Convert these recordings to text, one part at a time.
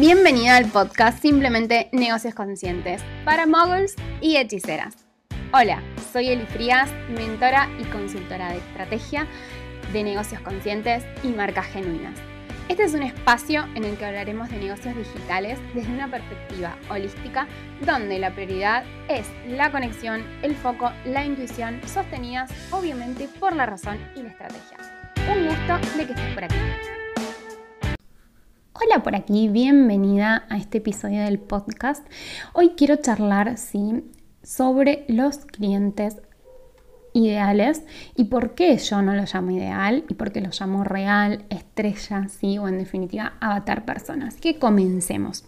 Bienvenida al podcast Simplemente Negocios Conscientes para moguls y hechiceras. Hola, soy Eli Frías, mentora y consultora de estrategia de negocios conscientes y marcas genuinas. Este es un espacio en el que hablaremos de negocios digitales desde una perspectiva holística donde la prioridad es la conexión, el foco, la intuición, sostenidas obviamente por la razón y la estrategia. Un gusto de que estés por aquí. Hola por aquí, bienvenida a este episodio del podcast. Hoy quiero charlar, sí, sobre los clientes ideales y por qué yo no lo llamo ideal y por qué lo llamo real, estrella, sí, o en definitiva avatar personas que comencemos.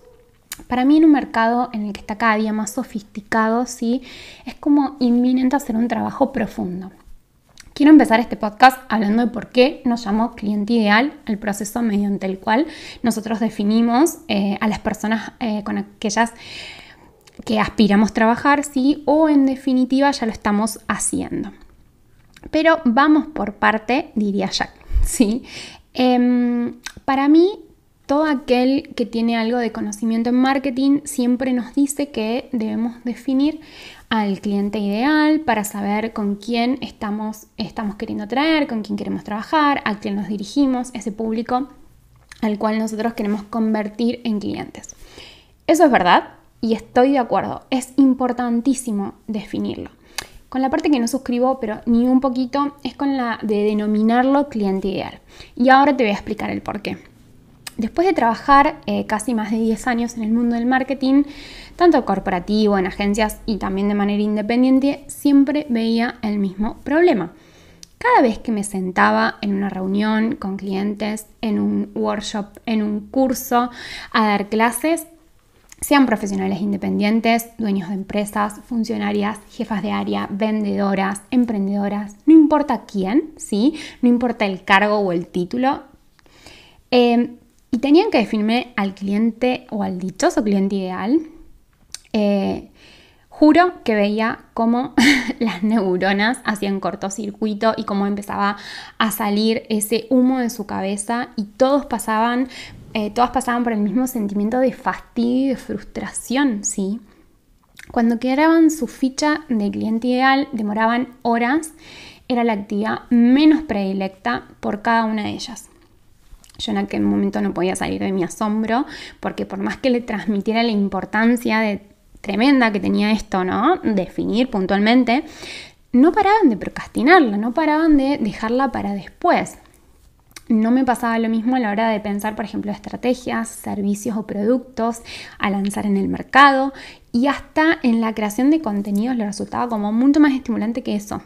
Para mí en un mercado en el que está cada día más sofisticado, sí, es como inminente hacer un trabajo profundo. Quiero empezar este podcast hablando de por qué nos llamó cliente ideal el proceso mediante el cual nosotros definimos eh, a las personas eh, con aquellas que aspiramos trabajar, sí, o en definitiva ya lo estamos haciendo. Pero vamos por parte, diría Jack, sí. Em, para mí todo aquel que tiene algo de conocimiento en marketing siempre nos dice que debemos definir al cliente ideal para saber con quién estamos, estamos queriendo traer, con quién queremos trabajar, a quién nos dirigimos, ese público al cual nosotros queremos convertir en clientes. Eso es verdad y estoy de acuerdo, es importantísimo definirlo. Con la parte que no suscribo, pero ni un poquito, es con la de denominarlo cliente ideal. Y ahora te voy a explicar el porqué. qué. Después de trabajar eh, casi más de 10 años en el mundo del marketing, tanto corporativo, en agencias y también de manera independiente, siempre veía el mismo problema. Cada vez que me sentaba en una reunión con clientes, en un workshop, en un curso, a dar clases, sean profesionales independientes, dueños de empresas, funcionarias, jefas de área, vendedoras, emprendedoras, no importa quién, ¿sí? No importa el cargo o el título. Eh, y tenían que definirme al cliente o al dichoso cliente ideal. Eh, juro que veía cómo las neuronas hacían cortocircuito y cómo empezaba a salir ese humo de su cabeza y todos pasaban, eh, todas pasaban por el mismo sentimiento de fastidio y de frustración, ¿sí? Cuando quedaban su ficha de cliente ideal, demoraban horas, era la actividad menos predilecta por cada una de ellas. Yo en aquel momento no podía salir de mi asombro porque por más que le transmitiera la importancia de, tremenda que tenía esto, ¿no? Definir puntualmente, no paraban de procrastinarla, no paraban de dejarla para después. No me pasaba lo mismo a la hora de pensar, por ejemplo, estrategias, servicios o productos a lanzar en el mercado y hasta en la creación de contenidos le resultaba como mucho más estimulante que eso.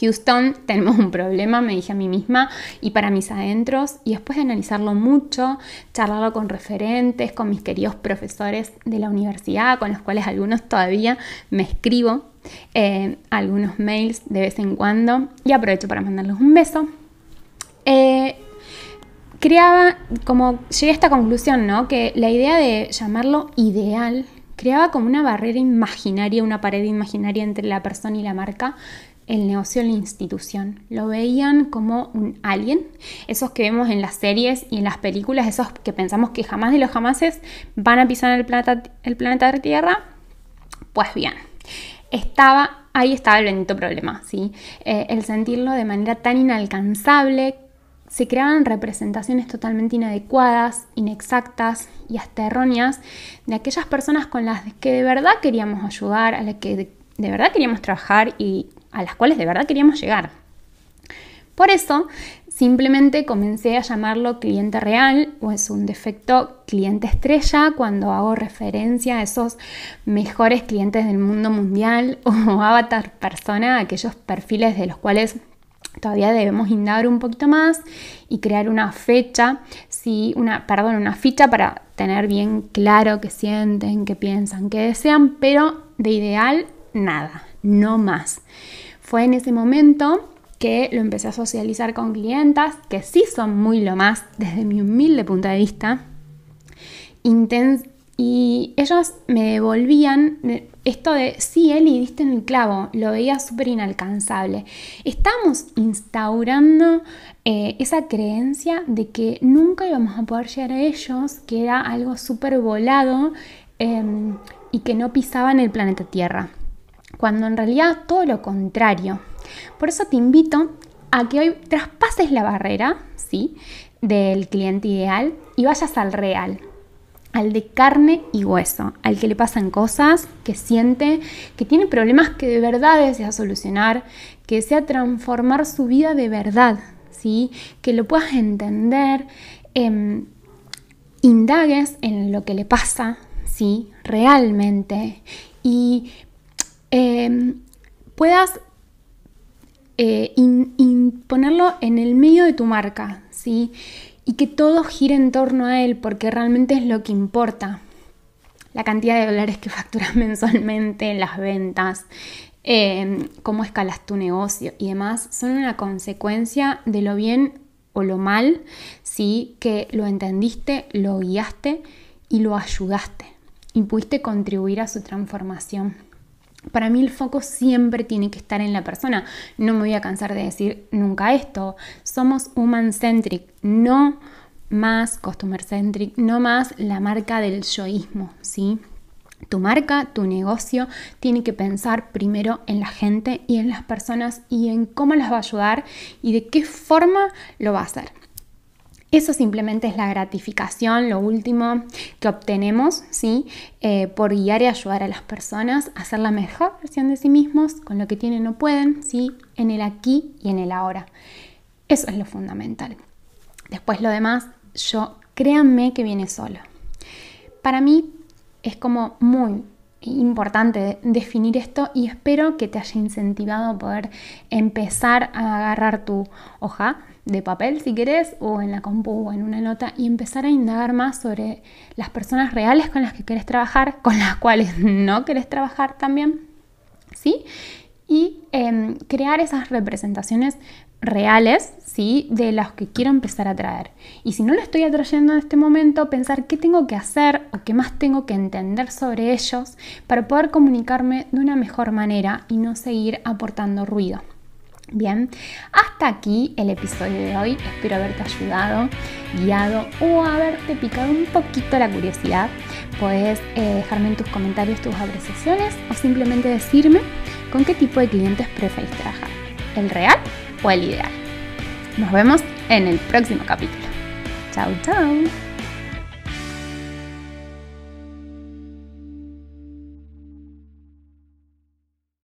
Houston, tenemos un problema, me dije a mí misma, y para mis adentros, y después de analizarlo mucho, charlarlo con referentes, con mis queridos profesores de la universidad, con los cuales algunos todavía me escribo, eh, algunos mails de vez en cuando, y aprovecho para mandarles un beso. Eh, creaba, como llegué a esta conclusión, ¿no? Que la idea de llamarlo ideal creaba como una barrera imaginaria, una pared imaginaria entre la persona y la marca el negocio en la institución. Lo veían como un alien, esos que vemos en las series y en las películas, esos que pensamos que jamás de los jamases van a pisar el planeta, el planeta Tierra. Pues bien, estaba, ahí estaba el bendito problema, ¿sí? Eh, el sentirlo de manera tan inalcanzable, se creaban representaciones totalmente inadecuadas, inexactas y hasta erróneas de aquellas personas con las que de verdad queríamos ayudar, a las que de verdad queríamos trabajar y a las cuales de verdad queríamos llegar. Por eso, simplemente comencé a llamarlo cliente real o es un defecto cliente estrella cuando hago referencia a esos mejores clientes del mundo mundial o avatar persona, aquellos perfiles de los cuales todavía debemos indagar un poquito más y crear una fecha, una, perdón, una ficha para tener bien claro qué sienten, qué piensan, qué desean, pero de ideal nada no más. Fue en ese momento que lo empecé a socializar con clientas que sí son muy lo más desde mi humilde punto de vista. y ellos me devolvían esto de, sí, y diste en el clavo, lo veía súper inalcanzable. Estamos instaurando eh, esa creencia de que nunca íbamos a poder llegar a ellos, que era algo súper volado em, y que no pisaban el planeta Tierra cuando en realidad todo lo contrario. Por eso te invito a que hoy traspases la barrera, ¿sí? Del cliente ideal y vayas al real, al de carne y hueso, al que le pasan cosas, que siente, que tiene problemas que de verdad desea solucionar, que desea transformar su vida de verdad, ¿sí? que lo puedas entender, em, indagues en lo que le pasa ¿sí? realmente y Em, puedas eh, ponerlo en el medio de tu marca, ¿sí? Y que todo gire en torno a él, porque realmente es lo que importa. La cantidad de dólares que facturas mensualmente, las ventas, em, cómo escalas tu negocio y demás, son una consecuencia de lo bien o lo mal, Que lo entendiste, lo guiaste y lo ayudaste y pudiste contribuir a su transformación. Para mí el foco siempre tiene que estar en la persona. No me voy a cansar de decir nunca esto. Somos human centric, no más customer centric, no más la marca del yoísmo, ¿sí? Tu marca, tu negocio tiene que pensar primero en la gente y en las personas y en cómo las va a ayudar y de qué forma lo va a hacer. Eso simplemente es la gratificación, lo último que obtenemos, ¿sí? Eh, por guiar y ayudar a las personas a ser la mejor versión de sí mismos, con lo que tienen o pueden, ¿sí? En el aquí y en el ahora. Eso es lo fundamental. Después lo demás, yo créanme que viene solo. Para mí es como muy, importante definir esto y espero que te haya incentivado a poder empezar a agarrar tu hoja de papel si querés o en la compu o en una nota y empezar a indagar más sobre las personas reales con las que querés trabajar, con las cuales no querés trabajar también, ¿sí? y em, crear esas representaciones reales, ¿sí? De las que quiero empezar a traer. Y si no lo estoy atrayendo en este momento, pensar qué tengo que hacer o qué más tengo que entender sobre ellos para poder comunicarme de una mejor manera y no seguir aportando ruido. Bien, hasta aquí el episodio de hoy. Espero haberte ayudado, guiado o haberte picado un poquito la curiosidad. Puedes eh, dejarme en tus comentarios tus apreciaciones o simplemente decirme con qué tipo de clientes preferís trabajar, el real o el ideal. Nos vemos en el próximo capítulo. Chao, chao.